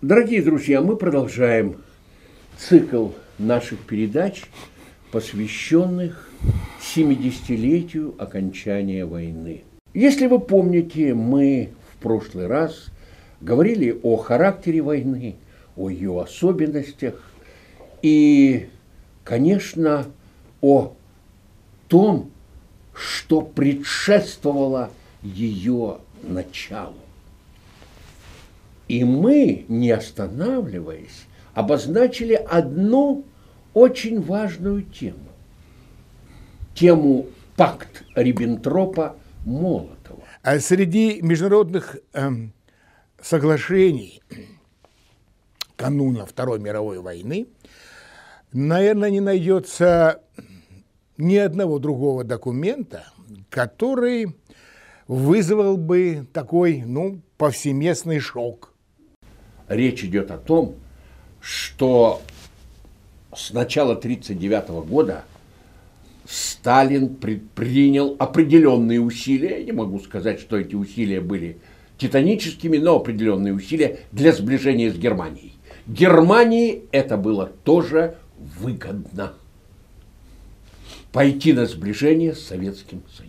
Дорогие друзья, мы продолжаем цикл наших передач, посвященных 70-летию окончания войны. Если вы помните, мы в прошлый раз говорили о характере войны, о ее особенностях и, конечно, о том, что предшествовало ее началу. И мы, не останавливаясь, обозначили одну очень важную тему. Тему пакт Риббентропа-Молотова. А среди международных эм, соглашений кануна Второй мировой войны, наверное, не найдется ни одного другого документа, который вызвал бы такой, ну, повсеместный шок речь идет о том, что с начала 1939 года Сталин предпринял определенные усилия, я не могу сказать, что эти усилия были титаническими, но определенные усилия для сближения с Германией. Германии это было тоже выгодно. Пойти на сближение с Советским Союзом.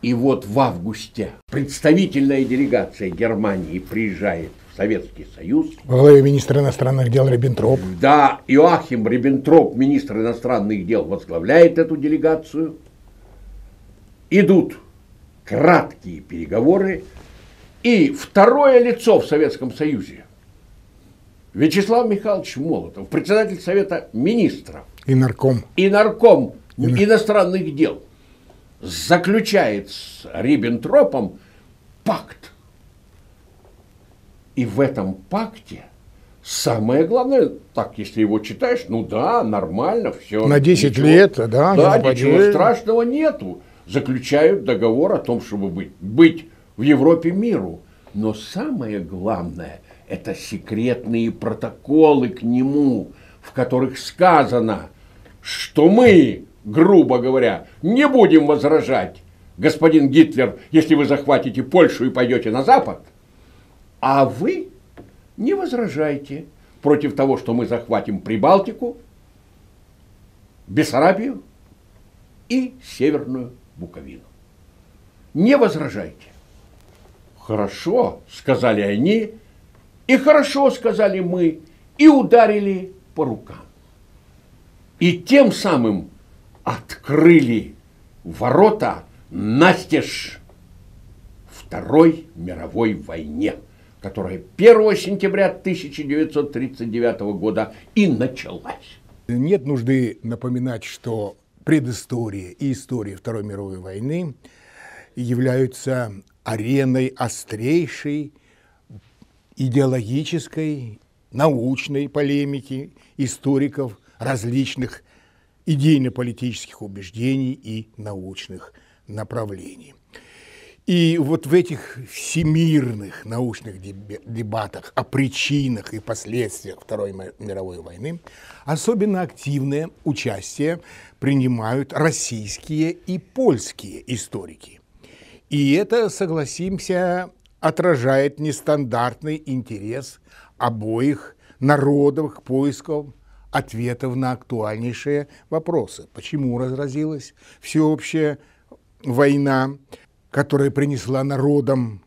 И вот в августе представительная делегация Германии приезжает в Советский Союз. Во главе министра иностранных дел Риббентроп. Да, Иоахим Риббентроп, министр иностранных дел, возглавляет эту делегацию. Идут краткие переговоры. И второе лицо в Советском Союзе Вячеслав Михайлович Молотов, председатель Совета министров. И нарком. И нарком и... иностранных дел заключает с Риббентропом пакт. И в этом пакте самое главное, так, если его читаешь, ну да, нормально, все. На 10 ничего, лет, да? Да, ничего страшного нету. Заключают договор о том, чтобы быть, быть в Европе миру. Но самое главное – это секретные протоколы к нему, в которых сказано, что мы грубо говоря, не будем возражать, господин Гитлер, если вы захватите Польшу и пойдете на Запад, а вы не возражайте против того, что мы захватим Прибалтику, Бессарабию и Северную Буковину. Не возражайте. Хорошо, сказали они, и хорошо сказали мы, и ударили по рукам. И тем самым открыли ворота Настеж Второй мировой войне, которая 1 сентября 1939 года и началась. Нет нужды напоминать, что предыстория и история Второй мировой войны являются ареной острейшей идеологической, научной полемики историков различных идейно-политических убеждений и научных направлений. И вот в этих всемирных научных дебатах о причинах и последствиях Второй мировой войны особенно активное участие принимают российские и польские историки. И это, согласимся, отражает нестандартный интерес обоих народов к поискам ответов на актуальнейшие вопросы. Почему разразилась всеобщая война, которая принесла народам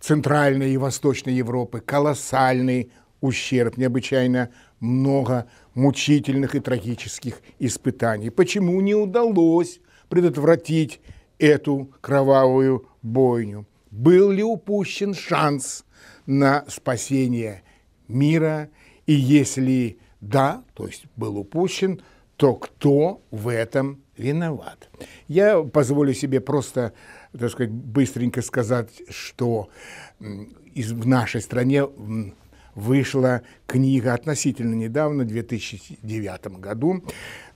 Центральной и Восточной Европы колоссальный ущерб, необычайно много мучительных и трагических испытаний. Почему не удалось предотвратить эту кровавую бойню? Был ли упущен шанс на спасение мира? И если да, то есть был упущен, то кто в этом виноват? Я позволю себе просто, так сказать, быстренько сказать, что из, в нашей стране вышла книга относительно недавно, в 2009 году,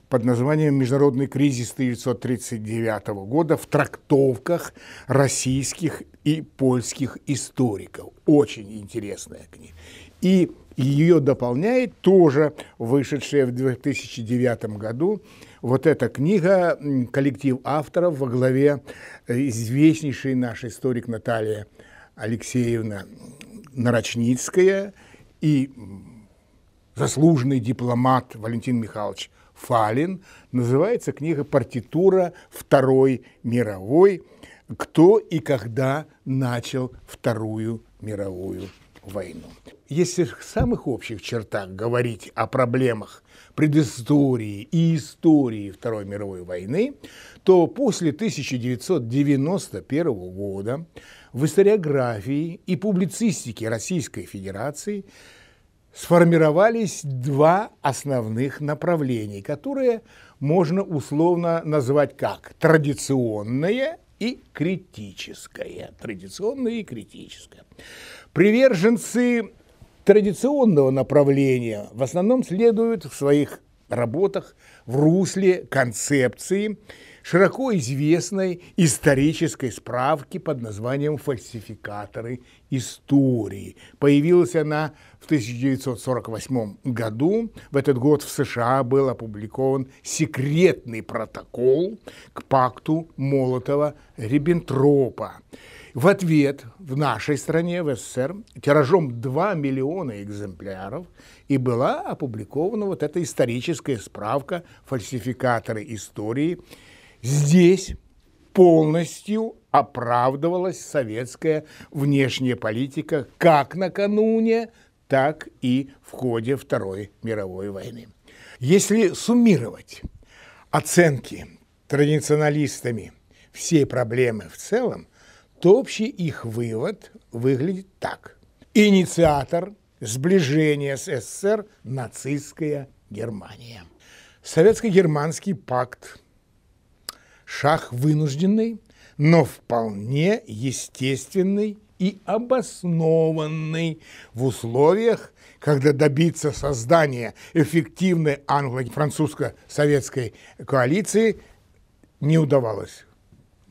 под названием «Международный кризис 1939 года в трактовках российских и польских историков». Очень интересная книга. И ее дополняет тоже вышедшая в 2009 году вот эта книга, коллектив авторов во главе э, известнейшей наш историк Наталья Алексеевна Нарочницкая и заслуженный дипломат Валентин Михайлович Фалин. Называется книга «Партитура Второй мировой. Кто и когда начал Вторую мировую войну. Если в самых общих чертах говорить о проблемах предыстории и истории Второй мировой войны, то после 1991 года в историографии и публицистике Российской Федерации сформировались два основных направления, которые можно условно назвать как традиционное и критическое. Традиционное и критическое. Приверженцы традиционного направления в основном следуют в своих работах в русле концепции широко известной исторической справки под названием «Фальсификаторы истории». Появилась она в 1948 году. В этот год в США был опубликован секретный протокол к пакту Молотова-Риббентропа – в ответ в нашей стране, в СССР, тиражом 2 миллиона экземпляров и была опубликована вот эта историческая справка фальсификаторы истории. Здесь полностью оправдывалась советская внешняя политика как накануне, так и в ходе Второй мировой войны. Если суммировать оценки традиционалистами всей проблемы в целом, то общий их вывод выглядит так. Инициатор сближения с СССР – нацистская Германия. Советско-германский пакт – шаг вынужденный, но вполне естественный и обоснованный в условиях, когда добиться создания эффективной англо-французско-советской коалиции не удавалось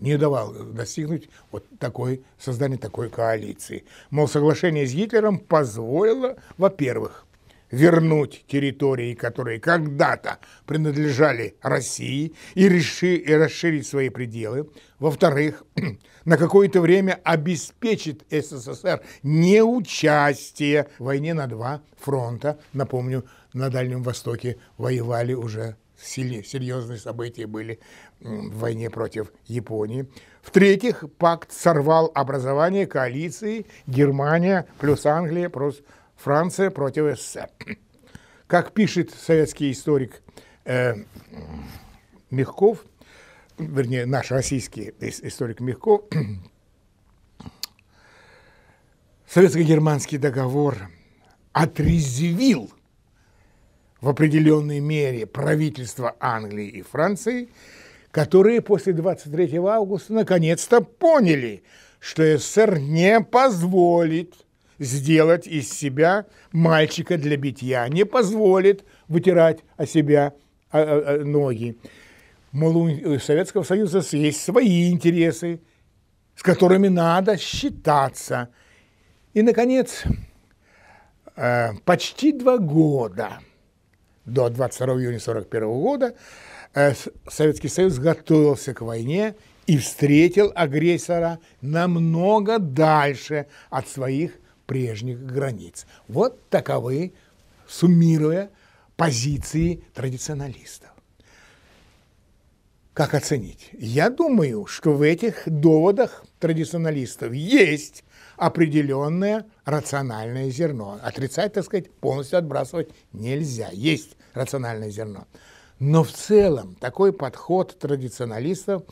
не давал достигнуть вот такой, создания такой коалиции. Мол, соглашение с Гитлером позволило, во-первых, вернуть территории, которые когда-то принадлежали России, и, реши, и расширить свои пределы. Во-вторых, на какое-то время обеспечит СССР неучастие в войне на два фронта. Напомню, на Дальнем Востоке воевали уже серьезные события были в войне против Японии. В-третьих, пакт сорвал образование коалиции Германия плюс Англия плюс Франция против СССР. Как пишет советский историк э, Мягков, вернее, наш российский историк Мягков, советско-германский договор отрезвил в определенной мере правительства Англии и Франции, которые после 23 августа наконец-то поняли, что СССР не позволит сделать из себя мальчика для битья, не позволит вытирать о себя ноги. Мол, у Советского Союза есть свои интересы, с которыми надо считаться. И, наконец, э, почти два года – до 22 июня 1941 года э, Советский Союз готовился к войне и встретил агрессора намного дальше от своих прежних границ. Вот таковы, суммируя, позиции традиционалистов. Как оценить? Я думаю, что в этих доводах традиционалистов есть определенное рациональное зерно. Отрицать, так сказать, полностью отбрасывать нельзя. Есть рациональное зерно. Но в целом такой подход традиционалистов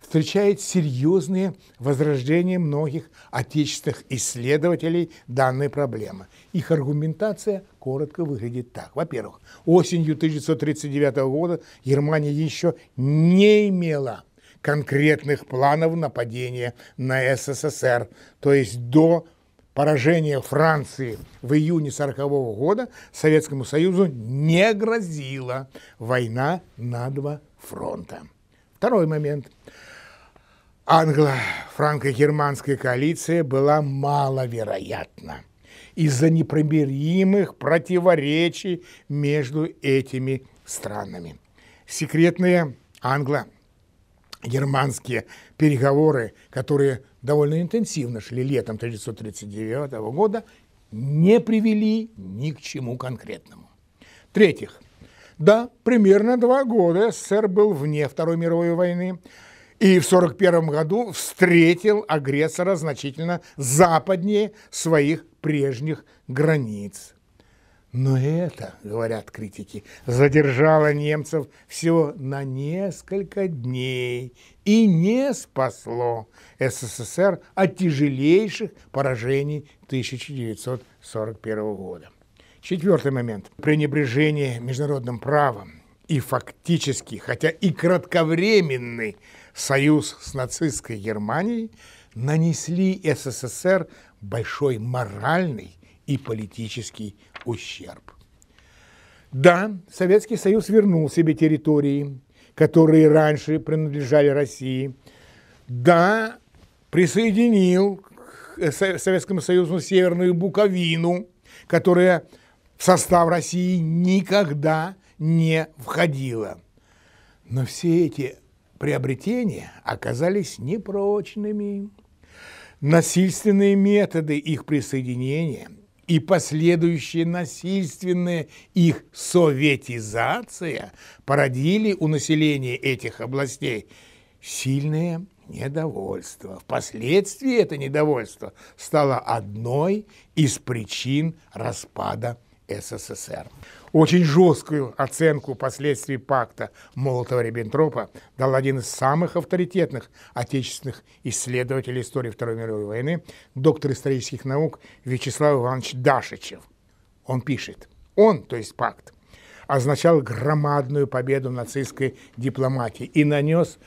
встречает серьезные возрождения многих отечественных исследователей данной проблемы. Их аргументация коротко выглядит так. Во-первых, осенью 1939 года Германия еще не имела конкретных планов нападения на СССР, то есть до поражения Франции в июне 1940 года Советскому Союзу не грозила война на два фронта. Второй момент англо-франко-германская коалиция была маловероятна из-за непримиримых противоречий между этими странами. Секретные англо-германские переговоры, которые довольно интенсивно шли летом 1939 года, не привели ни к чему конкретному. В-третьих, да, примерно два года СССР был вне Второй мировой войны – и в 1941 году встретил агрессора значительно западнее своих прежних границ. Но это, говорят критики, задержало немцев всего на несколько дней и не спасло СССР от тяжелейших поражений 1941 года. Четвертый момент. Пренебрежение международным правом и фактически, хотя и кратковременный союз с нацистской Германией нанесли СССР большой моральный и политический ущерб. Да, Советский Союз вернул себе территории, которые раньше принадлежали России. Да, присоединил к Советскому Союзу Северную Буковину, которая в состав России никогда не входила. Но все эти приобретения оказались непрочными. Насильственные методы их присоединения и последующая насильственная их советизация породили у населения этих областей сильное недовольство. Впоследствии это недовольство стало одной из причин распада СССР. Очень жесткую оценку последствий пакта Молотова-Риббентропа дал один из самых авторитетных отечественных исследователей истории Второй мировой войны, доктор исторических наук Вячеслав Иванович Дашичев. Он пишет, он, то есть пакт, означал громадную победу нацистской дипломатии и нанес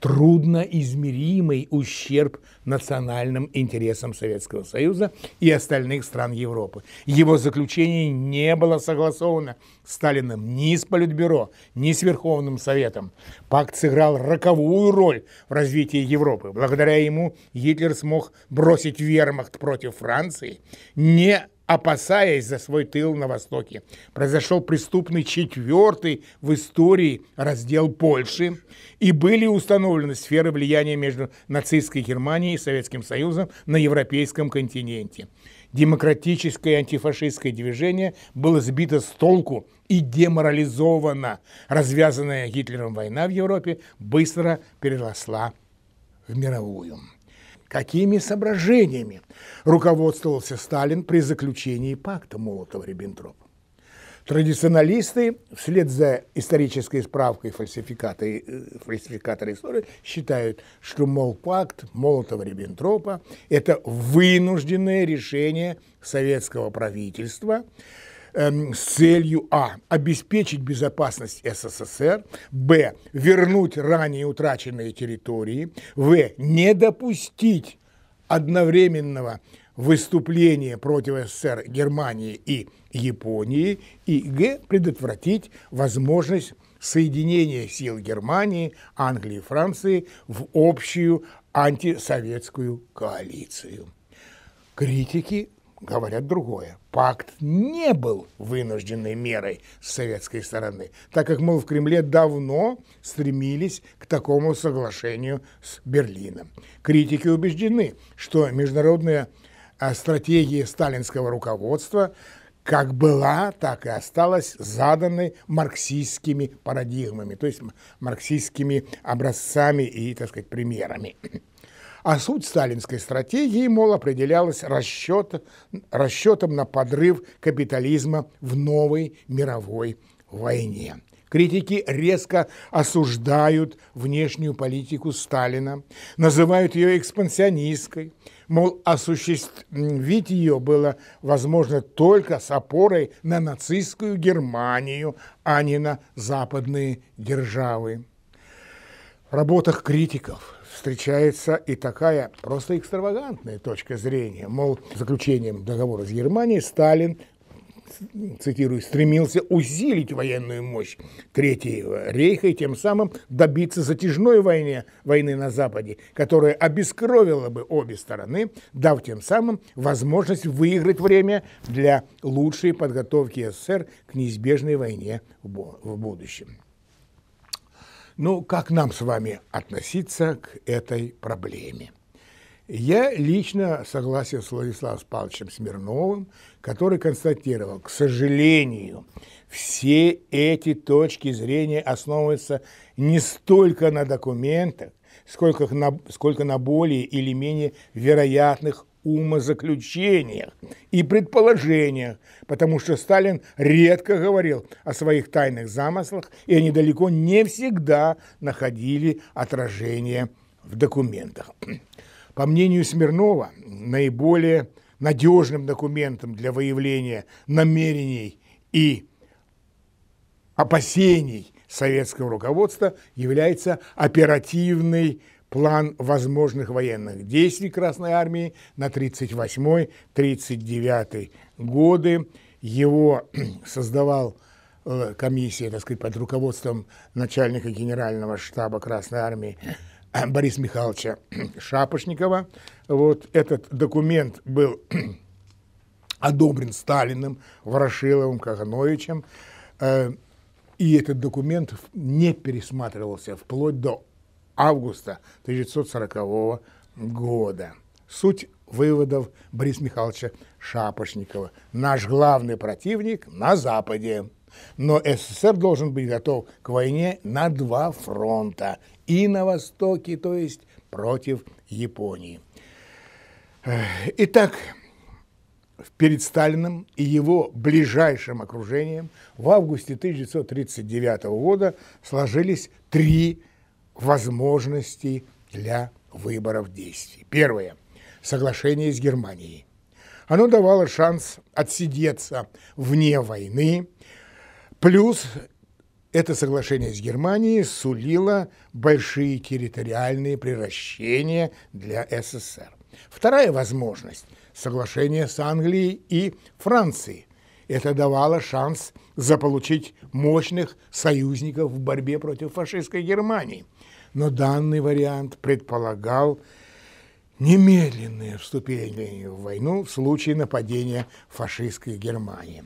трудноизмеримый ущерб национальным интересам Советского Союза и остальных стран Европы. Его заключение не было согласовано Сталиным ни с Политбюро, ни с Верховным Советом. Пакт сыграл роковую роль в развитии Европы. Благодаря ему Гитлер смог бросить вермахт против Франции, не опасаясь за свой тыл на востоке. Произошел преступный четвертый в истории раздел Польши, и были установлены сферы влияния между нацистской Германией и Советским Союзом на европейском континенте. Демократическое антифашистское движение было сбито с толку и деморализовано. Развязанная Гитлером война в Европе быстро переросла в мировую. Какими соображениями руководствовался Сталин при заключении пакта Молотова-Риббентропа? Традиционалисты, вслед за исторической справкой фальсификаторы, э, фальсификаторы истории, считают, что, мол, пакт Молотова-Риббентропа – это вынужденное решение советского правительства – Эм, с целью А. Обеспечить безопасность СССР. Б. Вернуть ранее утраченные территории. В. Не допустить одновременного выступления против СССР Германии и Японии. И Г. Предотвратить возможность соединения сил Германии, Англии и Франции в общую антисоветскую коалицию. Критики говорят другое. Пакт не был вынужденной мерой с советской стороны, так как, мол, в Кремле давно стремились к такому соглашению с Берлином. Критики убеждены, что международная а, стратегия сталинского руководства как была, так и осталась заданной марксистскими парадигмами, то есть марксистскими образцами и, так сказать, примерами. А суть сталинской стратегии, мол, определялась расчет, расчетом на подрыв капитализма в новой мировой войне. Критики резко осуждают внешнюю политику Сталина, называют ее экспансионистской, мол, осуществить ее было возможно только с опорой на нацистскую Германию, а не на западные державы работах критиков встречается и такая просто экстравагантная точка зрения. Мол, заключением договора с Германией Сталин цитирую, стремился усилить военную мощь Третьего рейха и тем самым добиться затяжной войны, войны на Западе, которая обескровила бы обе стороны, дав тем самым возможность выиграть время для лучшей подготовки СССР к неизбежной войне в будущем. Ну, как нам с вами относиться к этой проблеме? Я лично согласен с Владиславом Павловичем Смирновым, который констатировал, к сожалению, все эти точки зрения основываются не столько на документах, сколько на, сколько на более или менее вероятных умозаключениях и предположениях, потому что Сталин редко говорил о своих тайных замыслах, и они далеко не всегда находили отражение в документах. По мнению Смирнова, наиболее надежным документом для выявления намерений и опасений советского руководства является оперативный план возможных военных действий Красной Армии на 38-39 годы. Его создавал э, комиссия, так сказать, под руководством начальника генерального штаба Красной Армии э, Бориса Михайловича Шапошникова. Вот этот документ был одобрен Сталиным, Ворошиловым, Кагановичем. Э, и этот документ не пересматривался вплоть до августа 1940 года. Суть выводов Бориса Михайловича Шапошникова. Наш главный противник на Западе. Но СССР должен быть готов к войне на два фронта. И на Востоке, то есть против Японии. Итак, перед Сталиным и его ближайшим окружением в августе 1939 года сложились три возможности для выборов действий. Первое. Соглашение с Германией. Оно давало шанс отсидеться вне войны. Плюс это соглашение с Германией сулило большие территориальные превращения для СССР. Вторая возможность – соглашение с Англией и Францией. Это давало шанс заполучить мощных союзников в борьбе против фашистской Германии. Но данный вариант предполагал немедленное вступление в войну в случае нападения фашистской Германии.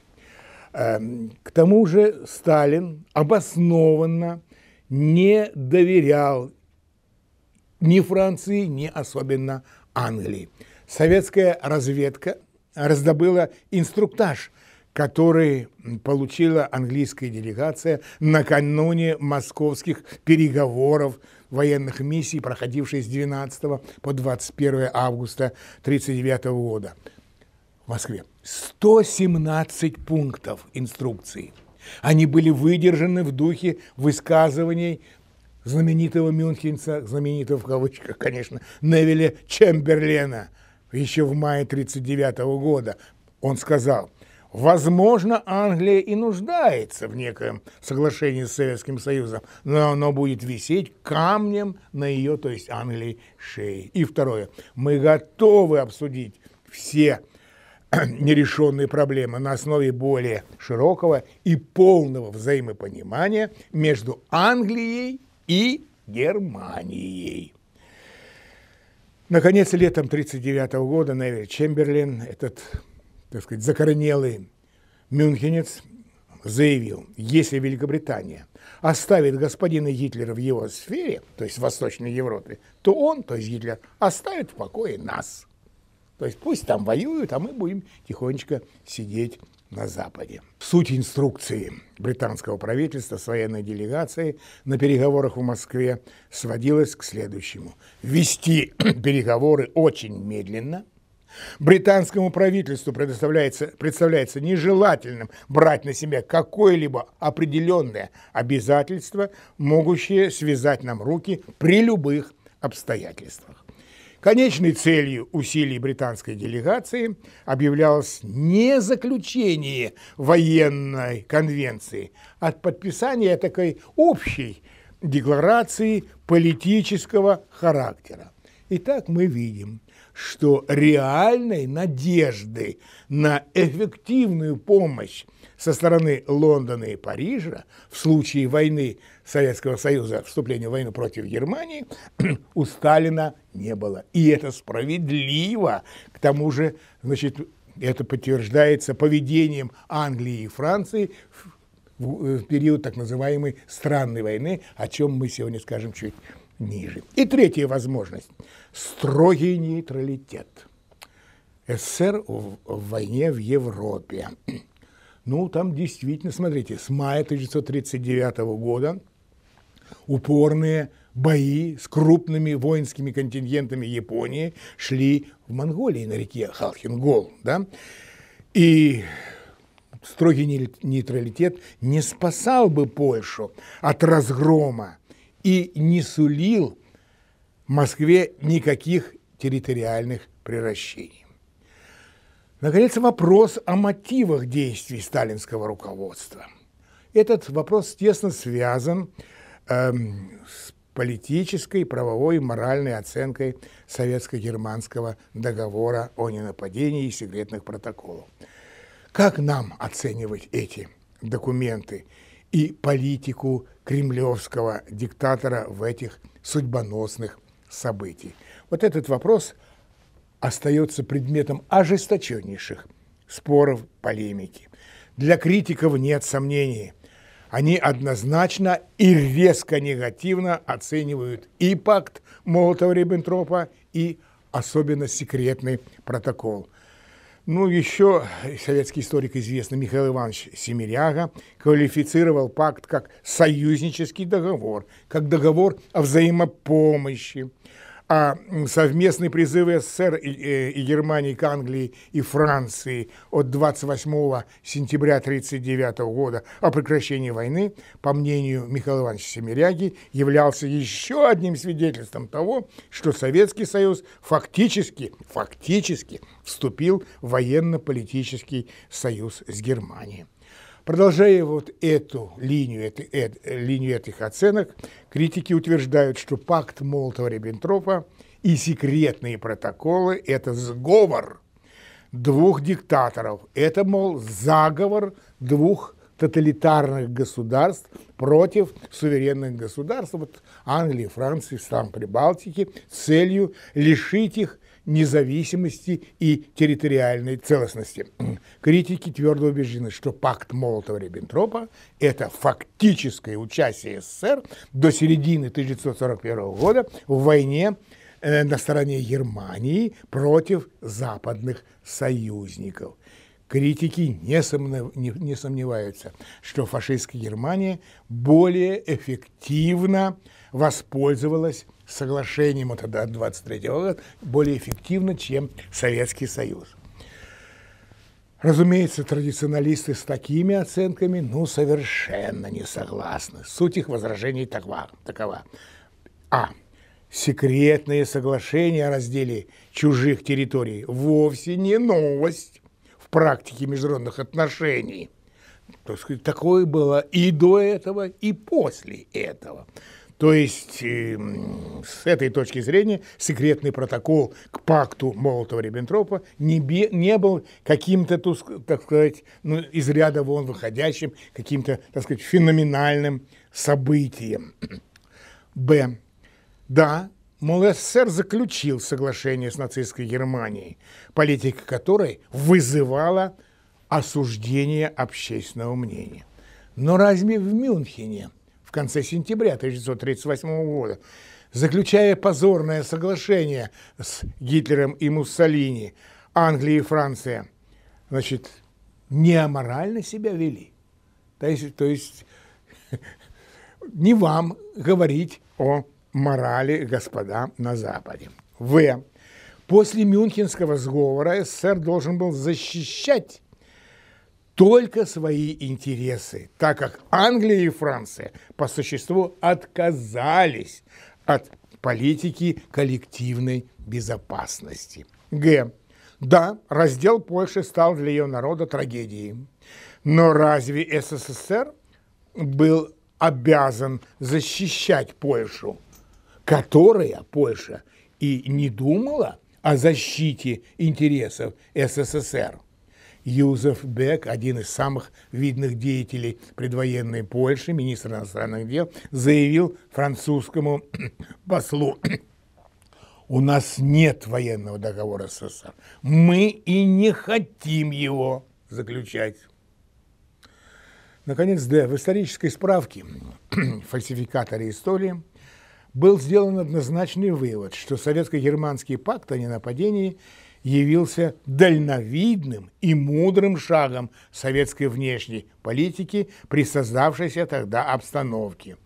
Эм, к тому же Сталин обоснованно не доверял ни Франции, ни особенно Англии. Советская разведка раздобыла инструктаж который получила английская делегация накануне московских переговоров военных миссий, проходивших с 12 по 21 августа 1939 года в Москве. 117 пунктов инструкции. Они были выдержаны в духе высказываний знаменитого мюнхенца, знаменитого в кавычках, конечно, Невеля Чемберлена еще в мае 1939 года. Он сказал – Возможно, Англия и нуждается в некоем соглашении с Советским Союзом, но оно будет висеть камнем на ее, то есть Англии, шее. И второе. Мы готовы обсудить все нерешенные проблемы на основе более широкого и полного взаимопонимания между Англией и Германией. Наконец, летом 1939 года Невиль Чемберлин, этот так сказать, закоренелый мюнхенец заявил, если Великобритания оставит господина Гитлера в его сфере, то есть в Восточной Европе, то он, то есть Гитлер, оставит в покое нас. То есть пусть там воюют, а мы будем тихонечко сидеть на Западе. Суть инструкции британского правительства с военной делегацией на переговорах в Москве сводилась к следующему. Вести переговоры очень медленно – Британскому правительству предоставляется, представляется нежелательным брать на себя какое-либо определенное обязательство, могущее связать нам руки при любых обстоятельствах. Конечной целью усилий британской делегации объявлялось не заключение военной конвенции, а подписание такой общей декларации политического характера. Итак, мы видим – что реальной надежды на эффективную помощь со стороны Лондона и Парижа в случае войны Советского Союза, вступления в войну против Германии, у Сталина не было. И это справедливо. К тому же, значит, это подтверждается поведением Англии и Франции в период так называемой странной войны, о чем мы сегодня скажем чуть ниже. И третья возможность – строгий нейтралитет. СССР в, в войне в Европе. Ну, там действительно, смотрите, с мая 1939 года упорные бои с крупными воинскими контингентами Японии шли в Монголии на реке Халхингол. Да? И строгий нейтралитет не спасал бы Польшу от разгрома и не сулил Москве никаких территориальных превращений. Наконец, вопрос о мотивах действий сталинского руководства. Этот вопрос тесно связан э, с политической, правовой моральной оценкой советско-германского договора о ненападении и секретных протоколов. Как нам оценивать эти документы и политику кремлевского диктатора в этих судьбоносных событий. Вот этот вопрос остается предметом ожесточеннейших споров, полемики. Для критиков нет сомнений. Они однозначно и резко негативно оценивают и пакт Молотова-Риббентропа, и особенно секретный протокол. Ну, еще советский историк известный Михаил Иванович Семеряга квалифицировал пакт как союзнический договор, как договор о взаимопомощи а совместные призывы СССР и, э, и Германии к Англии и Франции от 28 сентября 1939 года о прекращении войны, по мнению Михаила Ивановича Семиряги, являлся еще одним свидетельством того, что Советский Союз фактически, фактически вступил в военно-политический союз с Германией. Продолжая вот эту линию, эту, эту, линию этих оценок, критики утверждают, что пакт Молотова-Риббентропа и секретные протоколы – это сговор двух диктаторов. Это, мол, заговор двух тоталитарных государств против суверенных государств, вот Англии, Франции, стран Прибалтики, с целью лишить их независимости и территориальной целостности. Критики твердо убеждены, что пакт Молотова-Риббентропа – это фактическое участие СССР до середины 1941 года в войне э, на стороне Германии против западных союзников. Критики не, не сомневаются, что фашистская Германия более эффективно воспользовалась соглашением вот тогда 23 года более эффективно, чем Советский Союз. Разумеется, традиционалисты с такими оценками ну совершенно не согласны. Суть их возражений такова. такова. А. Секретные соглашения о разделе чужих территорий вовсе не новость в практике международных отношений. То есть такое было и до этого, и после этого. То есть, э, с этой точки зрения, секретный протокол к пакту Молотова-Риббентропа не, бе, не был каким-то, так сказать, ну, из ряда вон выходящим, каким-то, так сказать, феноменальным событием. Б. Да, мол, СССР заключил соглашение с нацистской Германией, политика которой вызывала осуждение общественного мнения. Но разве в Мюнхене – в конце сентября 1938 года, заключая позорное соглашение с Гитлером и Муссолини, Англия и Франция, значит, неаморально себя вели. То есть, то есть не вам говорить о морали, господа, на Западе. В. После Мюнхенского сговора СССР должен был защищать только свои интересы, так как Англия и Франция по существу отказались от политики коллективной безопасности. Г. Да, раздел Польши стал для ее народа трагедией. Но разве СССР был обязан защищать Польшу, которая Польша и не думала о защите интересов СССР? Юзеф Бек, один из самых видных деятелей предвоенной Польши, министр иностранных дел, заявил французскому послу у нас нет военного договора с СССР. Мы и не хотим его заключать. Наконец, Д. В исторической справке фальсификаторе истории был сделан однозначный вывод, что советско-германский пакт о ненападении явился дальновидным и мудрым шагом советской внешней политики при создавшейся тогда обстановке.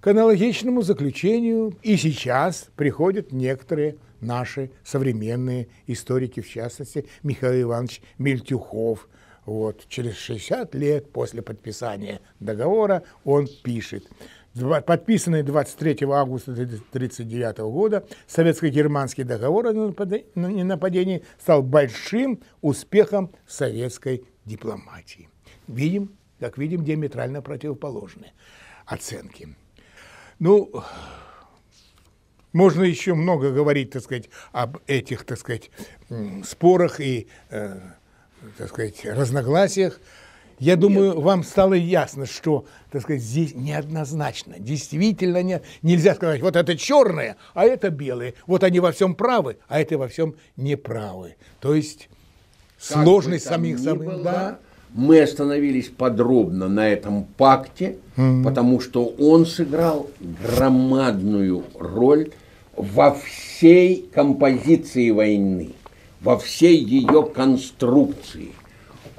К аналогичному заключению и сейчас приходят некоторые наши современные историки, в частности, Михаил Иванович Мельтюхов. Вот, через 60 лет после подписания договора он пишет – подписанный 23 августа 1939 года советско-германский договор о ненападении стал большим успехом советской дипломатии. Видим, как видим, диаметрально противоположные оценки. Ну, можно еще много говорить, так сказать, об этих, так сказать, спорах и, э, так сказать, разногласиях. Я думаю, Нет. вам стало ясно, что, так сказать, здесь неоднозначно. Действительно не, нельзя сказать, вот это черное, а это белое. Вот они во всем правы, а это во всем неправы. То есть как сложность самих самих. Да. Мы остановились подробно на этом пакте, mm-hmm. потому что он сыграл громадную роль во всей композиции войны, во всей ее конструкции.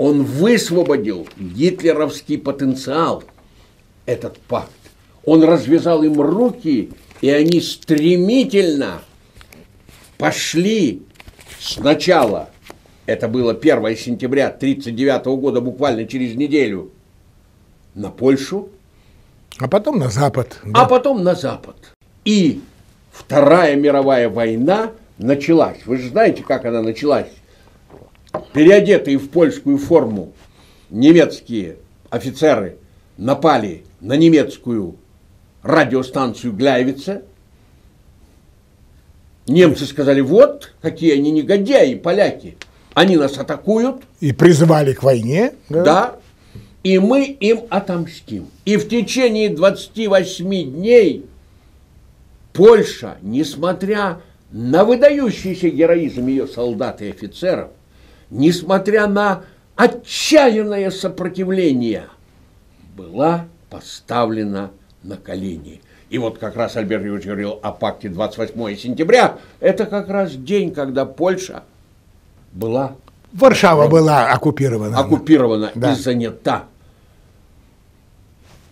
Он высвободил гитлеровский потенциал, этот пакт. Он развязал им руки, и они стремительно пошли сначала, это было 1 сентября 1939 года, буквально через неделю, на Польшу. А потом на Запад. Да. А потом на Запад. И Вторая мировая война началась. Вы же знаете, как она началась? переодетые в польскую форму немецкие офицеры напали на немецкую радиостанцию Гляйвица. Немцы сказали, вот какие они негодяи, поляки. Они нас атакуют. И призывали к войне. Да. да и мы им отомстим. И в течение 28 дней Польша, несмотря на выдающийся героизм ее солдат и офицеров, несмотря на отчаянное сопротивление, была поставлена на колени. И вот как раз Альберт Юрьевич говорил о пакте 28 сентября. Это как раз день, когда Польша была... Варшава вот, была оккупирована. Оккупирована да. и занята.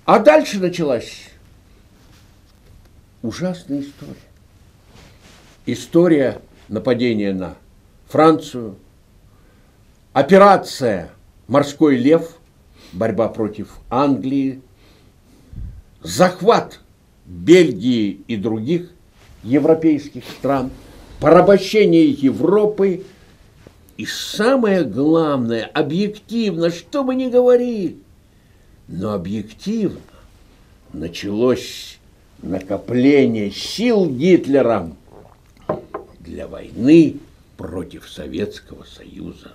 А дальше началась ужасная история. История нападения на Францию, Операция «Морской лев», борьба против Англии, захват Бельгии и других европейских стран, порабощение Европы и самое главное, объективно, что бы ни говорили, но объективно началось накопление сил Гитлером для войны против Советского Союза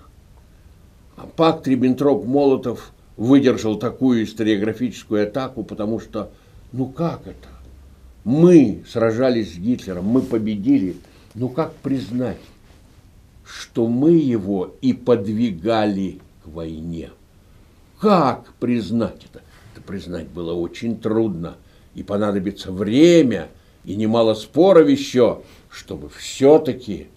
пакт Риббентроп-Молотов выдержал такую историографическую атаку, потому что, ну как это? Мы сражались с Гитлером, мы победили, но ну как признать, что мы его и подвигали к войне? Как признать это? Это признать было очень трудно, и понадобится время, и немало споров еще, чтобы все-таки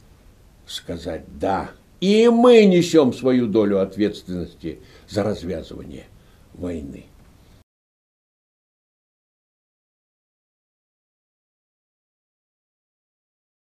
сказать «да». И мы несем свою долю ответственности за развязывание войны.